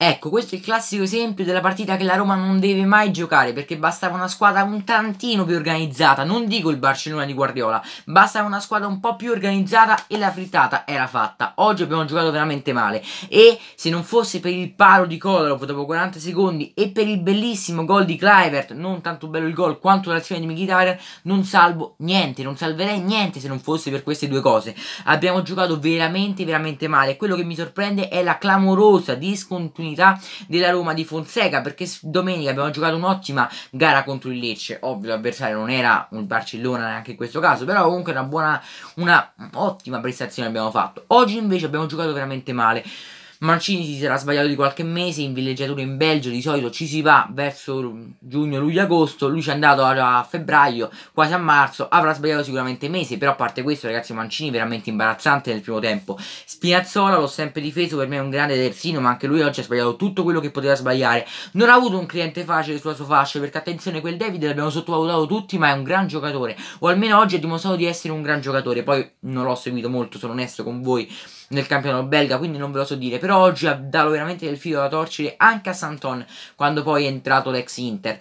Ecco, questo è il classico esempio della partita che la Roma non deve mai giocare perché bastava una squadra un tantino più organizzata, non dico il Barcellona di Guardiola, bastava una squadra un po' più organizzata e la frittata era fatta. Oggi abbiamo giocato veramente male e se non fosse per il palo di Kolarov dopo 40 secondi e per il bellissimo gol di Kluivert, non tanto bello il gol quanto l'azione di Mkhitaryan, non salvo niente, non salverei niente se non fosse per queste due cose. Abbiamo giocato veramente veramente male. Quello che mi sorprende è la clamorosa discontinuità opportunità della Roma di Fonseca perché domenica abbiamo giocato un'ottima gara contro il Lecce, ovvio l'avversario non era un Barcellona neanche in questo caso, però comunque una buona, una ottima prestazione abbiamo fatto. Oggi invece abbiamo giocato veramente male. Mancini si sarà sbagliato di qualche mese in villeggiatura in Belgio, di solito ci si va verso giugno, luglio, agosto, lui ci è andato a febbraio, quasi a marzo, avrà sbagliato sicuramente mesi, però a parte questo ragazzi Mancini veramente imbarazzante nel primo tempo. Spinazzola l'ho sempre difeso, per me è un grande terzino, ma anche lui oggi ha sbagliato tutto quello che poteva sbagliare. Non ha avuto un cliente facile sulla sua fascia, perché attenzione quel David l'abbiamo sottovalutato tutti, ma è un gran giocatore, o almeno oggi ha dimostrato di essere un gran giocatore, poi non l'ho seguito molto, sono onesto con voi nel campionato belga, quindi non ve lo so dire, però oggi ha dato veramente del filo da torcere anche a Santon quando poi è entrato l'ex Inter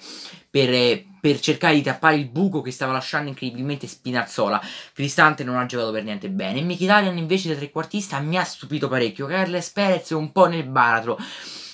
per, per, cercare di tappare il buco che stava lasciando incredibilmente Spinazzola. Cristante non ha giocato per niente bene. Michidarian invece da trequartista mi ha stupito parecchio. Carles Perez un po' nel baratro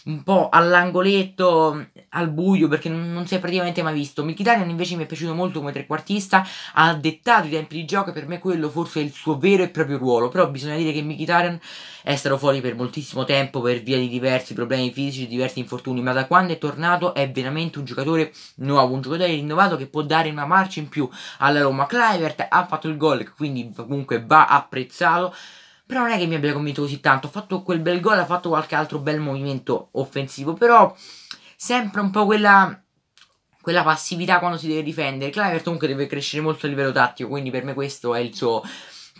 un po' all'angoletto, al buio, perché non si è praticamente mai visto. Mkhitaryan invece mi è piaciuto molto come trequartista, ha dettato i tempi di gioco e per me quello forse è il suo vero e proprio ruolo, però bisogna dire che Mkhitaryan è stato fuori per moltissimo tempo per via di diversi problemi fisici, diversi infortuni, ma da quando è tornato è veramente un giocatore nuovo, un giocatore rinnovato che può dare una marcia in più alla Roma. Clivert ha fatto il gol, quindi comunque va apprezzato però non è che mi abbia convinto così tanto. Ha fatto quel bel gol, ha fatto qualche altro bel movimento offensivo, però sempre un po' quella quella passività quando si deve difendere. Clivert comunque deve crescere molto a livello tattico, quindi per me questo è il suo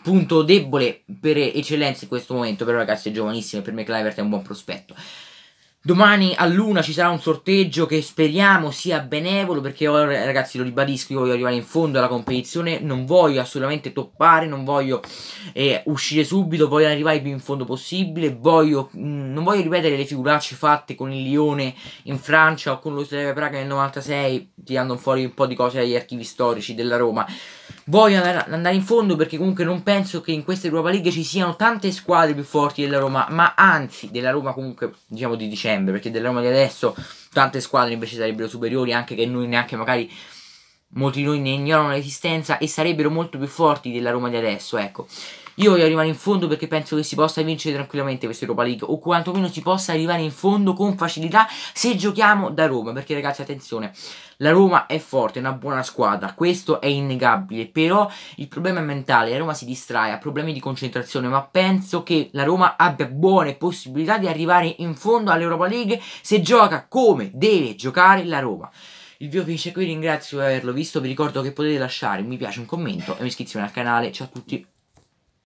punto debole per eccellenza in questo momento, però ragazzi è giovanissimo e per me Clivert è un buon prospetto. Domani a Luna ci sarà un sorteggio che speriamo sia benevolo perché io, ragazzi lo ribadisco, io voglio arrivare in fondo alla competizione, non voglio assolutamente toppare, non voglio eh, uscire subito, voglio arrivare più in fondo possibile, voglio, mh, mm, non voglio ripetere le figuracce fatte con il Lione in Francia o con lo Sleve Praga nel 96 tirando fuori un po' di cose dagli archivi storici della Roma voglio andare in fondo perché comunque non penso che in questa Europa League ci siano tante squadre più forti della Roma, ma anzi della Roma comunque diciamo di dicembre, perché della Roma di adesso tante squadre invece sarebbero superiori anche che noi neanche magari molti di noi ne ignorano l'esistenza e sarebbero molto più forti della Roma di adesso, ecco. Io voglio arrivare in fondo perché penso che si possa vincere tranquillamente questa Europa League o quantomeno si possa arrivare in fondo con facilità se giochiamo da Roma, perché ragazzi attenzione, la Roma è forte, è una buona squadra, questo è innegabile, però il problema è mentale, la Roma si distrae, ha problemi di concentrazione, ma penso che la Roma abbia buone possibilità di arrivare in fondo all'Europa League se gioca come deve giocare la Roma. Il video finisce qui, ringrazio per averlo visto, vi ricordo che potete lasciare un mi piace, un commento e un'iscrizione al canale, ciao a tutti.